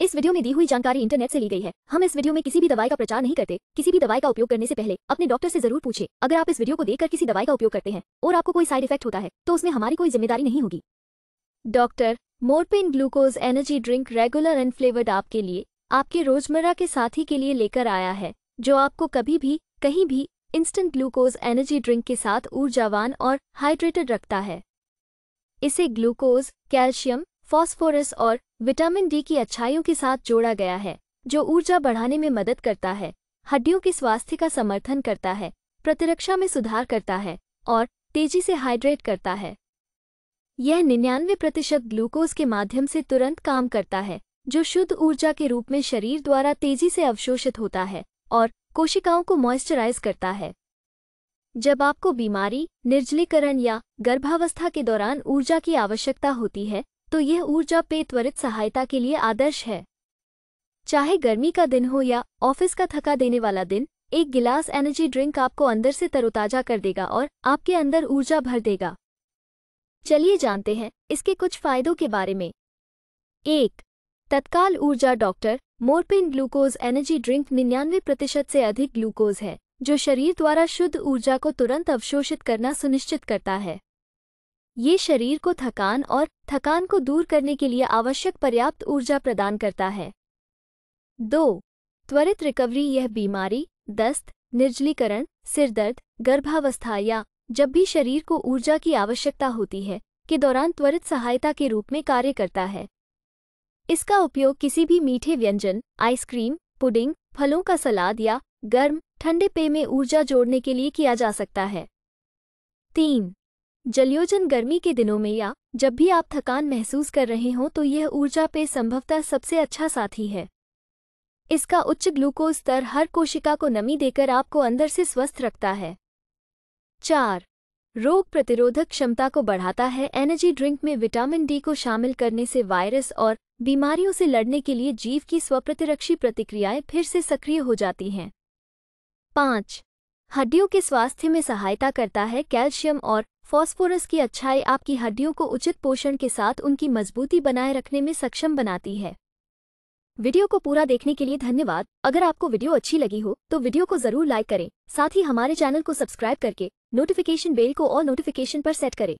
इस वीडियो में दी हुई जानकारी इंटरनेट से ली गई है हम इस वीडियो में किसी भी दवाई का प्रचार नहीं करते किसी भी दवाई का उपयोग करने से पहले अपने डॉक्टर से जरूर पूछे अगर आप इस वीडियो को देखकर किसी दवाई का उपयोग करते हैं और आपको कोई साइड इफेक्ट होता है तो उसमें हमारी कोई जिम्मेदारी नहीं होगी doctor Morepen glucose energy drink regular and flavoured आपके लिए आपके रोजमर्रा के साथी के लिए लेकर आया है जो आपको कभी भी कहीं भी इंस्टेंट ग्लूकोज एनर्जी ड्रिंक के साथ ऊर्जावान और हाइड्रेटेड रखता है इसे ग्लूकोज कैल्शियम फॉस्फोरस और विटामिन डी की अच्छाइयों के साथ जोड़ा गया है जो ऊर्जा बढ़ाने में मदद करता है हड्डियों के स्वास्थ्य का समर्थन करता है प्रतिरक्षा में सुधार करता है और तेजी से हाइड्रेट करता है यह निन्यानवे प्रतिशत ग्लूकोज के माध्यम से तुरंत काम करता है जो शुद्ध ऊर्जा के रूप में शरीर द्वारा तेजी से अवशोषित होता है और कोशिकाओं को मॉइस्चराइज करता है जब आपको बीमारी निर्जलीकरण या गर्भावस्था के दौरान ऊर्जा की आवश्यकता होती है तो यह ऊर्जा पे त्वरित सहायता के लिए आदर्श है चाहे गर्मी का दिन हो या ऑफिस का थका देने वाला दिन एक गिलास एनर्जी ड्रिंक आपको अंदर से तरोताजा कर देगा और आपके अंदर ऊर्जा भर देगा चलिए जानते हैं इसके कुछ फायदों के बारे में एक तत्काल ऊर्जा doctor Morepen glucose energy drink निन्यानवे प्रतिशत से अधिक ग्लूकोज है जो शरीर द्वारा शुद्ध ऊर्जा को तुरंत अवशोषित करना सुनिश्चित करता है ये शरीर को थकान और थकान को दूर करने के लिए आवश्यक पर्याप्त ऊर्जा प्रदान करता है दो त्वरित रिकवरी यह बीमारी दस्त निर्जलीकरण सिरदर्द गर्भावस्था या जब भी शरीर को ऊर्जा की आवश्यकता होती है के दौरान त्वरित सहायता के रूप में कार्य करता है इसका उपयोग किसी भी मीठे व्यंजन आइसक्रीम पुडिंग फलों का सलाद या गर्म ठंडे पेय में ऊर्जा जोड़ने के लिए किया जा सकता है तीन जलयोजन गर्मी के दिनों में या जब भी आप थकान महसूस कर रहे हों तो यह ऊर्जा पेय संभवतः सबसे अच्छा साथी है इसका उच्च ग्लूकोज स्तर हर कोशिका को नमी देकर आपको अंदर से स्वस्थ रखता है चार रोग प्रतिरोधक क्षमता को बढ़ाता है एनर्जी ड्रिंक में विटामिन डी को शामिल करने से वायरस और बीमारियों से लड़ने के लिए जीव की स्वप्रतिरक्षी प्रतिक्रियाएं फिर से सक्रिय हो जाती हैं पाँच हड्डियों के स्वास्थ्य में सहायता करता है कैल्शियम और फॉस्फोरस की अच्छाई आपकी हड्डियों को उचित पोषण के साथ उनकी मजबूती बनाए रखने में सक्षम बनाती है वीडियो को पूरा देखने के लिए धन्यवाद अगर आपको वीडियो अच्छी लगी हो तो वीडियो को जरूर लाइक करें साथ ही हमारे चैनल को सब्सक्राइब करके नोटिफिकेशन बेल को और नोटिफिकेशन पर सेट करें